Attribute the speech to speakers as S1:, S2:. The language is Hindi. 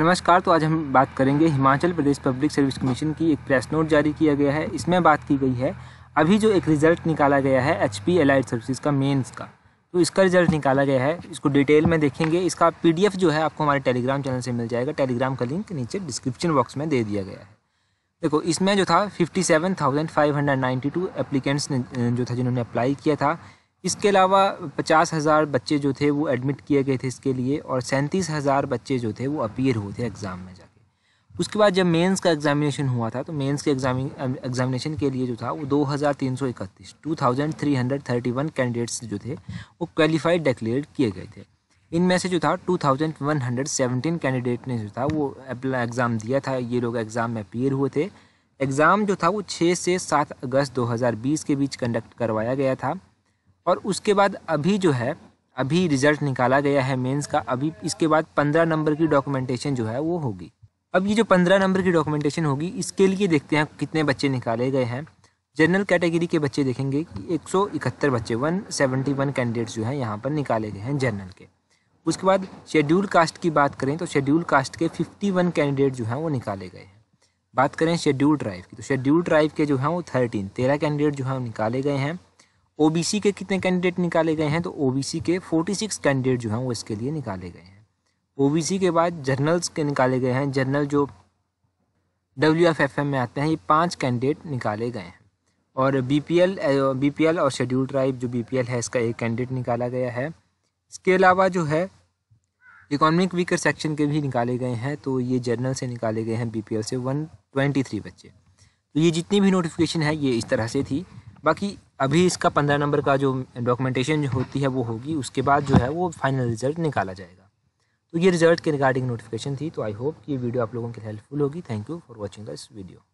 S1: नमस्कार तो आज हम बात करेंगे Himachal Pradesh public service commission की एक प्रेस नोट जारी किया गया है इसमें बात की गई है अभी जो एक रिजल्ट निकाला गया है एच पी एलाइड सर्विसेज का मेंस का तो इसका रिजल्ट निकाला गया है इसको डिटेल में देखेंगे इसका पी जो है आपको हमारे टेलीग्राम चैनल से मिल जाएगा टेलीग्राम का लिंक नीचे डिस्क्रिप्शन बॉक्स में दे दिया गया है देखो इसमें जो था fifty seven thousand five hundred ninety two applicants ने जो था जिन्होंने अप्लाई किया था इसके अलावा पचास हज़ार बच्चे जो थे वो एडमिट किए गए थे इसके लिए और सैंतीस हज़ार बच्चे जो थे वो अपीयर हुए थे एग्ज़ाम में जाके उसके बाद जब मेंस का एग्ज़ामिनेशन हुआ था तो मेंस के एग्ज़ामिनेशन के लिए जो था वो दो हज़ार तीन सौ इकतीस two thousand three hundred thirty one candidates जो थे वो क्वालिफाइड डिक्लेयर किए गए थे इनमें से जो था two thousand one hundred seventeen candidate ने जो था वो एग्ज़ाम दिया था ये लोग एग्ज़ाम में अपीयर हुए थे एग्ज़ाम जो था वो छः से सात अगस्त दो हज़ार बीस के बीच कंडक्ट करवाया गया था और उसके बाद अभी जो है अभी रिजल्ट निकाला गया है मेंस का अभी इसके बाद पंद्रह नंबर की डॉक्यूमेंटेशन जो है वो होगी अब ये जो पंद्रह नंबर की डॉक्यूमेंटेशन होगी इसके लिए देखते हैं कितने बच्चे निकाले गए हैं जनरल कैटेगरी के बच्चे देखेंगे कि इकहत्तर बच्चे वन वन कैंडिडेट्स जो हैं यहाँ पर निकाले गए हैं जनरल के उसके बाद शेड्यूल कास्ट की बात करें तो शेड्यूल कास्ट के 51 कैंडिडेट जो हैं वो निकाले गए हैं बात करें शेड्यूल ड्राइव की तो शेड्यूल ड्राइव के जो हैं वो थर्टीन तेरह कैंडिडेट जो हैं वो निकाले गए हैं ओबीसी के कितने कैंडिडेट निकाले गए हैं तो ओबीसी के 46 कैंडिडेट जो हैं वो इसके लिए निकाले गए हैं ओबीसी के बाद जर्नल्स के निकाले गए हैं जर्नल जो डब्ल्यू में आते हैं ये पाँच कैंडिडेट निकाले गए हैं और बी पी एल और शेड्यूल ट्राइब जो बी है इसका एक कैंडिडेट निकाला गया है इसके अलावा जो है इकोनॉमिक वीकर सेक्शन के भी निकाले गए हैं तो ये जर्नल से निकाले गए हैं बीपीएल से 123 बच्चे तो ये जितनी भी नोटिफिकेशन है ये इस तरह से थी बाकी अभी इसका पंद्रह नंबर का जो डॉक्यूमेंटेशन होती है वो होगी उसके बाद जो है वो फाइनल रिजल्ट निकाला जाएगा तो ये रिजल्ट के रिगार्डिंग नोटिफिकेशन थी तो आई होप कि ये वीडियो आप लोगों के लिए हेल्पफुल होगी thank you for watching this video